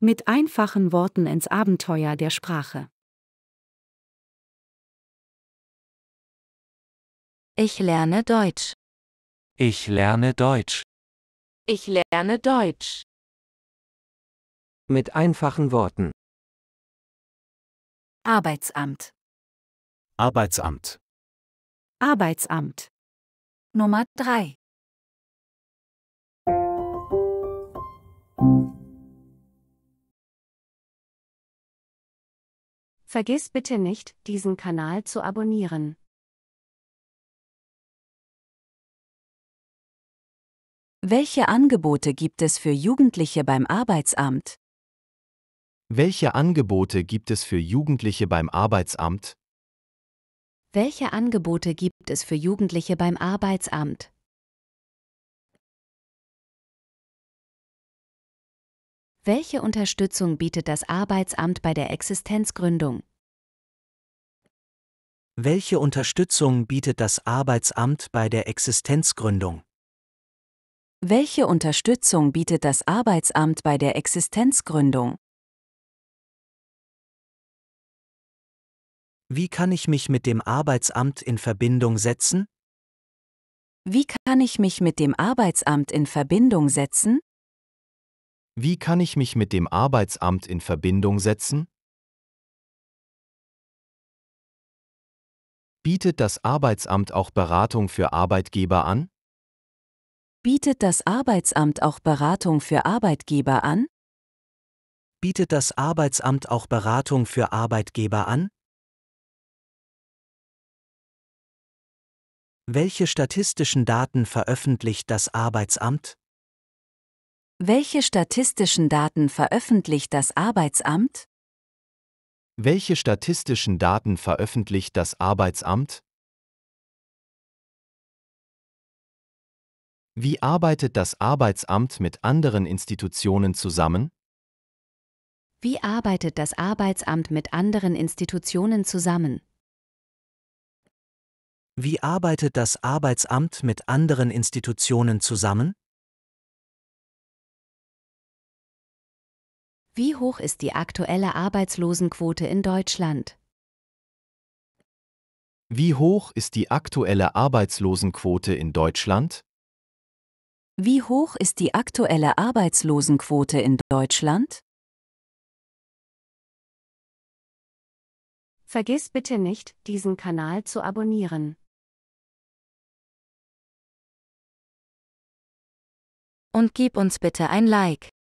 Mit einfachen Worten ins Abenteuer der Sprache. Ich lerne Deutsch. Ich lerne Deutsch. Ich lerne Deutsch. Mit einfachen Worten. Arbeitsamt. Arbeitsamt. Arbeitsamt. Nummer 3. Vergiss bitte nicht, diesen Kanal zu abonnieren. Welche Angebote gibt es für Jugendliche beim Arbeitsamt? Welche Angebote gibt es für Jugendliche beim Arbeitsamt? Welche Angebote gibt es für Jugendliche beim Arbeitsamt? Welche Unterstützung bietet das Arbeitsamt bei der Existenzgründung? Welche Unterstützung bietet das Arbeitsamt bei der Existenzgründung? Welche Unterstützung bietet das Arbeitsamt bei der Existenzgründung? Wie kann ich mich mit dem Arbeitsamt in Verbindung setzen? Wie kann ich mich mit dem Arbeitsamt in Verbindung setzen? Wie kann ich mich mit dem Arbeitsamt in Verbindung setzen? Bietet das Arbeitsamt auch Beratung für Arbeitgeber an? Bietet das Arbeitsamt auch Beratung für Arbeitgeber an? Bietet das Arbeitsamt auch Beratung für Arbeitgeber an? Welche statistischen Daten veröffentlicht das Arbeitsamt? Welche statistischen Daten veröffentlicht das Arbeitsamt? Welche statistischen Daten veröffentlicht das Arbeitsamt? Wie arbeitet das Arbeitsamt mit anderen Institutionen zusammen? Wie arbeitet das Arbeitsamt mit anderen Institutionen zusammen? Wie arbeitet das Arbeitsamt mit anderen Institutionen zusammen? Wie hoch ist die aktuelle Arbeitslosenquote in Deutschland? Wie hoch ist die aktuelle Arbeitslosenquote in Deutschland? Wie hoch ist die aktuelle Arbeitslosenquote in Deutschland? Vergiss bitte nicht, diesen Kanal zu abonnieren. Und gib uns bitte ein Like.